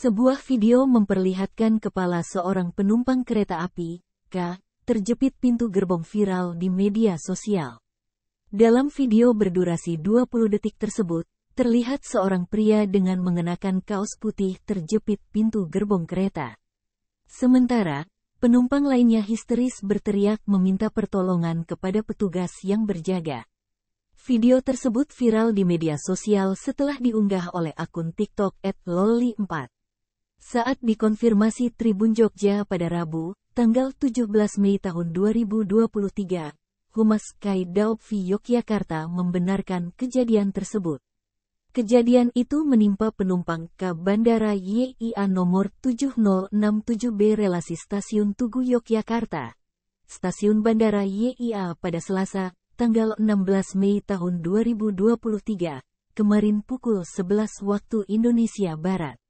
Sebuah video memperlihatkan kepala seorang penumpang kereta api, K, terjepit pintu gerbong viral di media sosial. Dalam video berdurasi 20 detik tersebut, terlihat seorang pria dengan mengenakan kaos putih terjepit pintu gerbong kereta. Sementara, penumpang lainnya histeris berteriak meminta pertolongan kepada petugas yang berjaga. Video tersebut viral di media sosial setelah diunggah oleh akun TikTok at @loli4. Saat dikonfirmasi Tribun Jogja pada Rabu, tanggal 17 Mei tahun 2023, Humas Kai Daopfi Yogyakarta membenarkan kejadian tersebut. Kejadian itu menimpa penumpang ke Bandara YIA nomor 7067B relasi Stasiun Tugu Yogyakarta. Stasiun Bandara YIA pada Selasa, tanggal 16 Mei tahun 2023, kemarin pukul 11 waktu Indonesia Barat.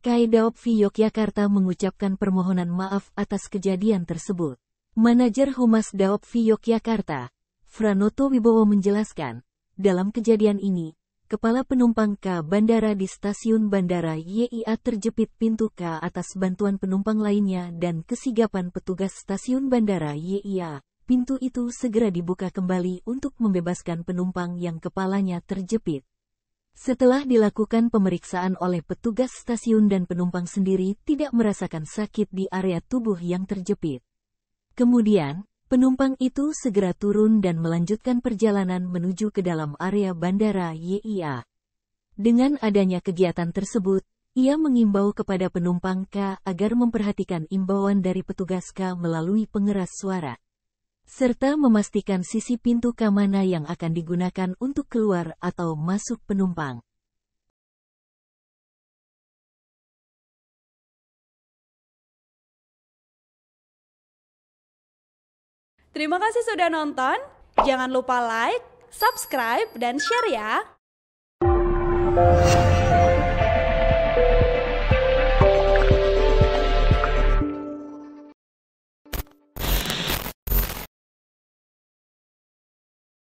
Kai Daop Yogyakarta mengucapkan permohonan maaf atas kejadian tersebut. Manajer Humas Daop Yogyakarta, Franoto Wibowo menjelaskan, dalam kejadian ini, kepala penumpang K bandara di stasiun bandara YIA terjepit pintu K atas bantuan penumpang lainnya dan kesigapan petugas stasiun bandara YIA. Pintu itu segera dibuka kembali untuk membebaskan penumpang yang kepalanya terjepit. Setelah dilakukan pemeriksaan oleh petugas stasiun dan penumpang sendiri tidak merasakan sakit di area tubuh yang terjepit. Kemudian, penumpang itu segera turun dan melanjutkan perjalanan menuju ke dalam area bandara YIA. Dengan adanya kegiatan tersebut, ia mengimbau kepada penumpang K agar memperhatikan imbauan dari petugas K melalui pengeras suara serta memastikan sisi pintu kamana yang akan digunakan untuk keluar atau masuk penumpang. Terima kasih sudah nonton. Jangan lupa like, subscribe, dan share ya.